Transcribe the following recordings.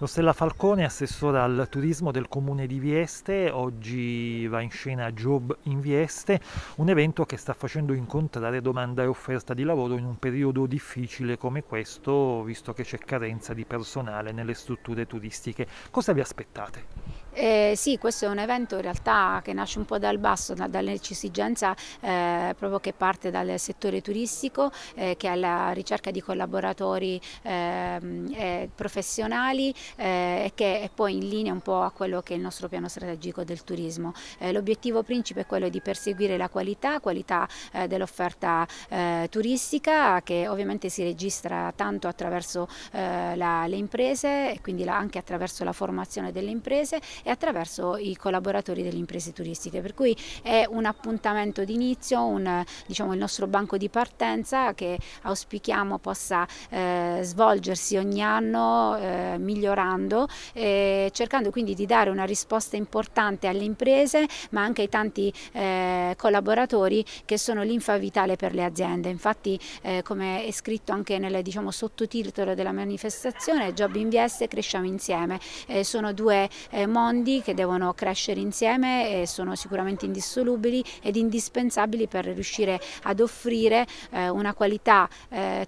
Rossella Falcone, assessora al turismo del comune di Vieste, oggi va in scena Job in Vieste, un evento che sta facendo incontrare domanda e offerta di lavoro in un periodo difficile come questo, visto che c'è carenza di personale nelle strutture turistiche. Cosa vi aspettate? Eh, sì, questo è un evento in realtà che nasce un po' dal basso, da, dall'esigenza eh, proprio che parte dal settore turistico, eh, che è la ricerca di collaboratori ehm, eh, professionali eh, che è poi in linea un po' a quello che è il nostro piano strategico del turismo. Eh, l'obiettivo principe è quello di perseguire la qualità, qualità eh, dell'offerta eh, turistica che ovviamente si registra tanto attraverso eh, la, le imprese e quindi la, anche attraverso la formazione delle imprese e attraverso i collaboratori delle imprese turistiche, per cui è un appuntamento d'inizio, un, diciamo, il nostro banco di partenza che auspichiamo possa eh, svolgersi ogni anno, migliorare lavorando, eh, cercando quindi di dare una risposta importante alle imprese ma anche ai tanti eh, collaboratori che sono l'infa vitale per le aziende. Infatti eh, come è scritto anche nel diciamo, sottotitolo della manifestazione Job Invest cresciamo insieme. Eh, sono due eh, mondi che devono crescere insieme e sono sicuramente indissolubili ed indispensabili per riuscire ad offrire eh, una qualità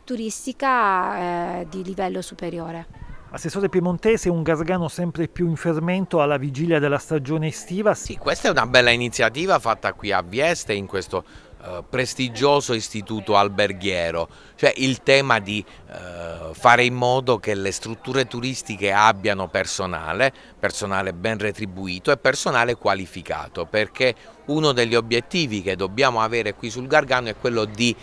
turistica di livello superiore. Assessore Piemontese, un Gargano sempre più in fermento alla vigilia della stagione estiva. Sì, questa è una bella iniziativa fatta qui a Vieste in questo eh, prestigioso istituto alberghiero, cioè il tema di eh, fare in modo che le strutture turistiche abbiano personale, personale ben retribuito e personale qualificato, perché uno degli obiettivi che dobbiamo avere qui sul Gargano è quello di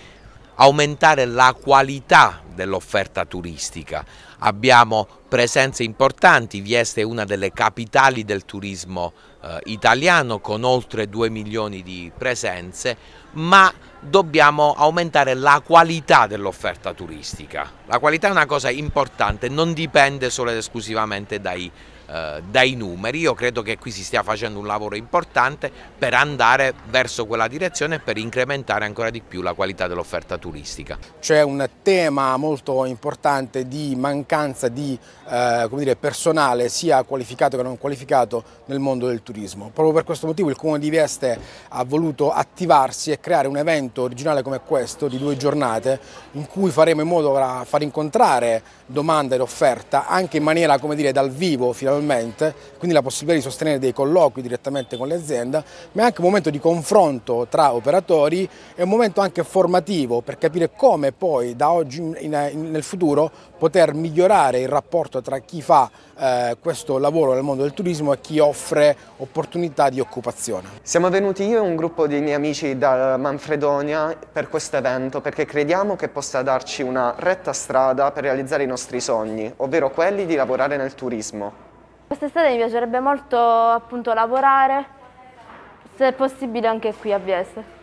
aumentare la qualità dell'offerta turistica. Abbiamo presenze importanti, Vieste è una delle capitali del turismo eh, italiano con oltre 2 milioni di presenze, ma dobbiamo aumentare la qualità dell'offerta turistica. La qualità è una cosa importante, non dipende solo ed esclusivamente dai, eh, dai numeri, io credo che qui si stia facendo un lavoro importante per andare verso quella direzione e per incrementare ancora di più la qualità dell'offerta turistica. C'è un tema molto importante di mancanza di eh, come dire, personale sia qualificato che non qualificato nel mondo del turismo. Proprio per questo motivo il Comune di Vieste ha voluto attivarsi e creare un evento originale come questo di due giornate in cui faremo in modo da far incontrare domanda ed offerta anche in maniera come dire, dal vivo finalmente, quindi la possibilità di sostenere dei colloqui direttamente con le aziende, ma è anche un momento di confronto tra operatori e un momento anche formativo per capire come poi da oggi in, in, nel futuro poter migliorare il rapporto rapporto tra chi fa eh, questo lavoro nel mondo del turismo e chi offre opportunità di occupazione. Siamo venuti io e un gruppo di miei amici da Manfredonia per questo evento perché crediamo che possa darci una retta strada per realizzare i nostri sogni, ovvero quelli di lavorare nel turismo. Quest'estate mi piacerebbe molto appunto lavorare, se possibile anche qui a Vieste.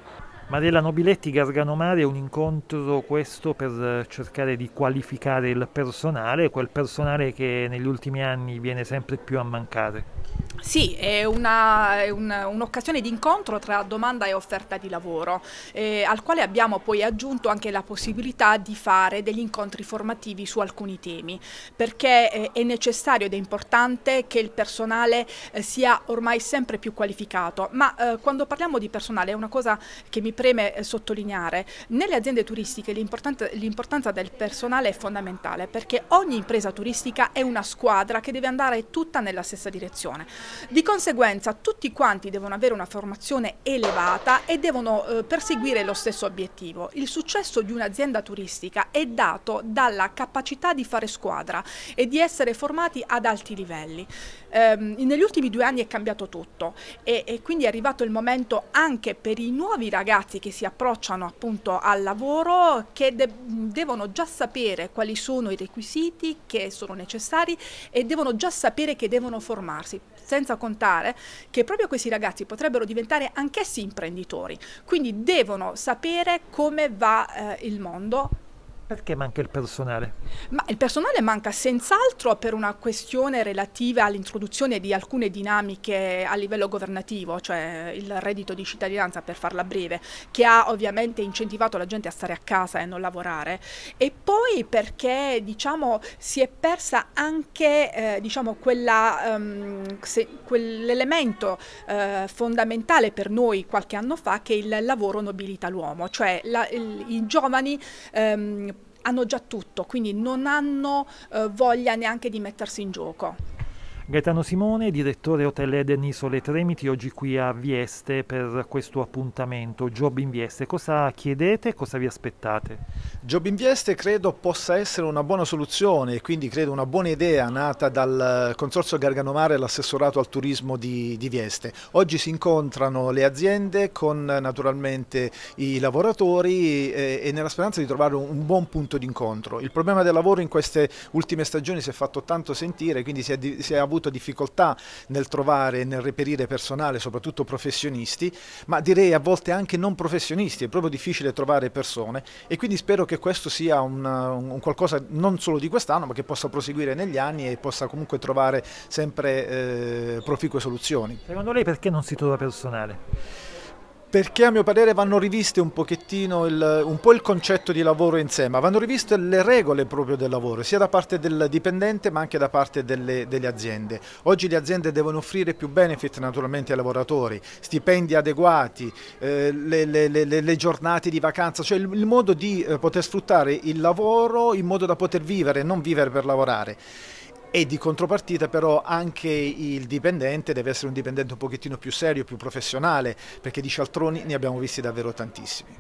Marella Nobiletti, Gargano Mare è un incontro questo per cercare di qualificare il personale, quel personale che negli ultimi anni viene sempre più a mancare. Sì, è, una, è una, un'occasione di incontro tra domanda e offerta di lavoro, eh, al quale abbiamo poi aggiunto anche la possibilità di fare degli incontri formativi su alcuni temi, perché eh, è necessario ed è importante che il personale eh, sia ormai sempre più qualificato, ma eh, quando parliamo di personale è una cosa che mi preme eh, sottolineare, nelle aziende turistiche l'importanza del personale è fondamentale, perché ogni impresa turistica è una squadra che deve andare tutta nella stessa direzione. Di conseguenza tutti quanti devono avere una formazione elevata e devono eh, perseguire lo stesso obiettivo. Il successo di un'azienda turistica è dato dalla capacità di fare squadra e di essere formati ad alti livelli. Eh, negli ultimi due anni è cambiato tutto e, e quindi è arrivato il momento anche per i nuovi ragazzi che si approcciano appunto al lavoro che de devono già sapere quali sono i requisiti che sono necessari e devono già sapere che devono formarsi senza contare che proprio questi ragazzi potrebbero diventare anch'essi imprenditori, quindi devono sapere come va eh, il mondo perché manca il personale? Ma il personale manca senz'altro per una questione relativa all'introduzione di alcune dinamiche a livello governativo, cioè il reddito di cittadinanza per farla breve, che ha ovviamente incentivato la gente a stare a casa e non lavorare, e poi perché diciamo, si è persa anche eh, diciamo, quella, um, se, quell'elemento eh, fondamentale per noi qualche anno fa che il lavoro nobilita l'uomo, cioè la, il, i giovani ehm, hanno già tutto, quindi non hanno eh, voglia neanche di mettersi in gioco. Gaetano Simone, direttore Hotel Eden Isole Tremiti, oggi qui a Vieste per questo appuntamento. Job in Vieste, cosa chiedete e cosa vi aspettate? Job in Vieste credo possa essere una buona soluzione, e quindi credo una buona idea nata dal Consorzio Garganomare e l'assessorato al turismo di, di Vieste. Oggi si incontrano le aziende con naturalmente i lavoratori e, e nella speranza di trovare un, un buon punto d'incontro. Il problema del lavoro in queste ultime stagioni si è fatto tanto sentire, quindi si è, si è avuto avuto difficoltà nel trovare e nel reperire personale, soprattutto professionisti, ma direi a volte anche non professionisti, è proprio difficile trovare persone e quindi spero che questo sia un, un qualcosa non solo di quest'anno, ma che possa proseguire negli anni e possa comunque trovare sempre eh, proficue soluzioni. Secondo lei perché non si trova personale? Perché a mio parere vanno riviste un pochettino, il, un po' il concetto di lavoro in sé, ma vanno riviste le regole proprio del lavoro, sia da parte del dipendente ma anche da parte delle, delle aziende. Oggi le aziende devono offrire più benefit naturalmente ai lavoratori, stipendi adeguati, eh, le, le, le, le, giornate di vacanza, cioè il, il modo di eh, poter sfruttare il lavoro in modo da poter vivere, non vivere per lavorare e di contropartita però anche il dipendente deve essere un dipendente un pochettino più serio, più professionale, perché di cialtroni ne abbiamo visti davvero tantissimi.